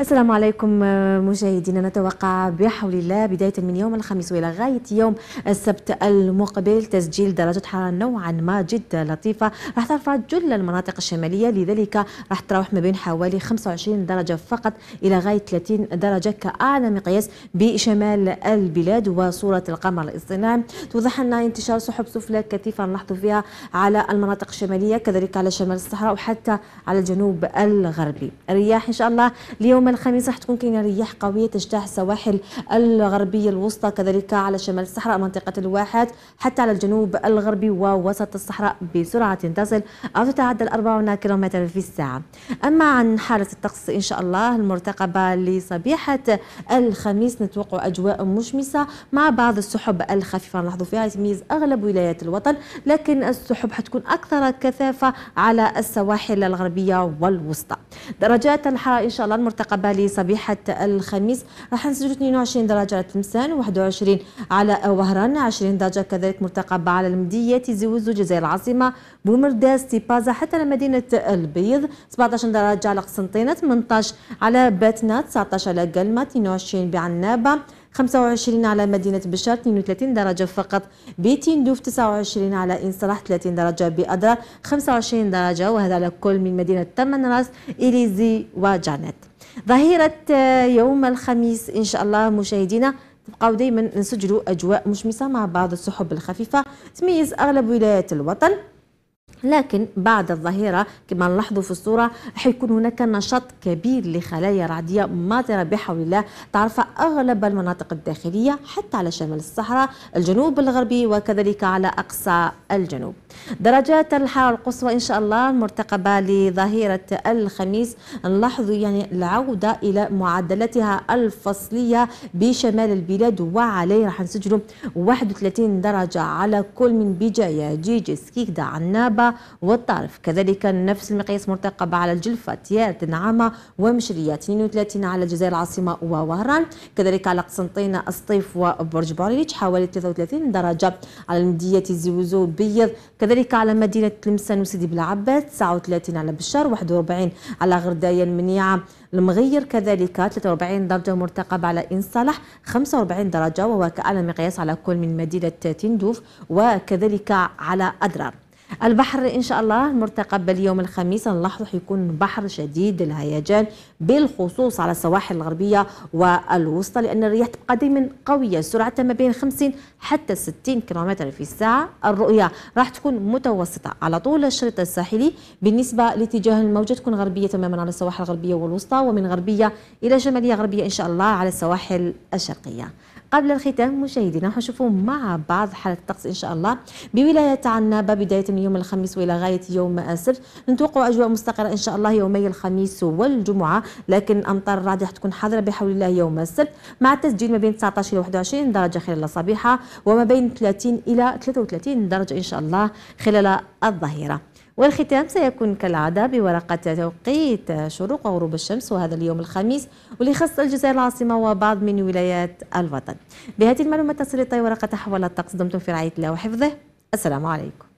السلام عليكم آه، مشاهدينا نتوقع بحول الله بداية من يوم الخميس وإلى غاية يوم السبت المقبل تسجيل درجة حرارة نوعا ما جدا لطيفة راح ترفع جل المناطق الشمالية لذلك راح تروح ما بين حوالي 25 درجة فقط إلى غاية 30 درجة كأعلى مقياس بشمال البلاد وصورة القمر الاصطناعي توضح لنا انتشار سحب سفلى كثيفة نلاحظ فيها على المناطق الشمالية كذلك على شمال الصحراء وحتى على الجنوب الغربي الرياح إن شاء الله اليوم يوم الخميس راح تكون كاينه رياح قويه تجتاح السواحل الغربيه الوسطى كذلك على شمال الصحراء منطقه الواحات حتى على الجنوب الغربي ووسط الصحراء بسرعه تصل او تتعدى ال 40 كيلومتر في الساعه. اما عن حاله الطقس ان شاء الله المرتقبه لصبيحه الخميس نتوقع اجواء مشمسه مع بعض السحب الخفيفه نلاحظوا فيها تميز اغلب ولايات الوطن لكن السحب حتكون اكثر كثافه على السواحل الغربيه والوسطى. درجات الحراره ان شاء الله المرتقبه قبل صبيحة الخميس راح نسجل 22 درجة على تلمسان و21 على وهران 20 درجة كذلك مرتقبة على المدية زوزو الجزائر العاصمة بومرداس تيبازا حتى لمدينة البيض 17 درجة على قسنطينة 18 على باتنا 19 على قلمة 22 بعنابة 25 على مدينة بشار 32 درجة فقط بتندوف 29 على إنصلاح 30 درجة بأدرار 25 درجة وهذا على كل من مدينة تمنراس إليزي وجانت ظهيرة آه، يوم الخميس إن شاء الله مشاهدينا تبقاو دائما نسجلوا أجواء مشمسة مع بعض السحب الخفيفة تميز أغلب ولايات الوطن لكن بعد الظهيرة كما نلاحظوا في الصورة حيكون هناك نشاط كبير لخلايا رعدية ماطرة بحول الله تعرف أغلب المناطق الداخلية حتى على شمال الصحراء الجنوب الغربي وكذلك على أقصى الجنوب درجات الحرارة القصوى إن شاء الله المرتقبة لظهيرة الخميس نلاحظ يعني العودة إلى معدلاتها الفصلية بشمال البلاد وعليه راح نسجلوا 31 درجة على كل من بجاية جيجس كيكدا عنابة الجلفة والطرف كذلك نفس المقياس مرتقبة على الجلفة تيارت نعامة ومشرية 32 على الجزائر العاصمة ووهران كذلك على قسنطينة الصيف وبرج بوريتش حوالي 33 درجة على المدية زوزو بيض كذلك على مدينة تلمسان وسيدي بلعباد 39 على بشار 41 على غرداية المنيعة المغير كذلك 43 درجة مرتقبة على إن صالح 45 درجة وهو كأعلى مقياس على كل من مدينة تندوف وكذلك على أدرار البحر إن شاء الله المرتقب باليوم الخميس نلاحظ حيكون بحر شديد الهيجان بالخصوص على السواحل الغربية والوسطى لأن الرياح تبقى دائما قوية سرعتها ما بين 50 حتى 60 كم في الساعة الرؤية راح تكون متوسطة على طول الشريط الساحلي بالنسبة لاتجاه الموجة تكون غربية تماما على السواحل الغربية والوسطى ومن غربية إلى شمالية غربية إن شاء الله على السواحل الشرقية قبل الختام مشاهدينا نشوفوا مع بعض حالة الطقس إن شاء الله بولاية عنابة بداية من يوم الخميس والى غايه يوم السبت نتوقع اجواء مستقره ان شاء الله يومي الخميس والجمعه لكن امطار الرعد تكون حاضره بحول الله يوم السبت مع تسجيل ما بين 19 الى 21 درجه خلال الصبيحه وما بين 30 الى 33 درجه ان شاء الله خلال الظهيره والختام سيكون كالعادة بورقة توقيت شروق وغروب الشمس وهذا اليوم الخميس ولخص الجزائر العاصمة وبعض من ولايات الوطن بهذه المعلومات تصل ورقة حول الطقس دمتم في رعاية الله وحفظه السلام عليكم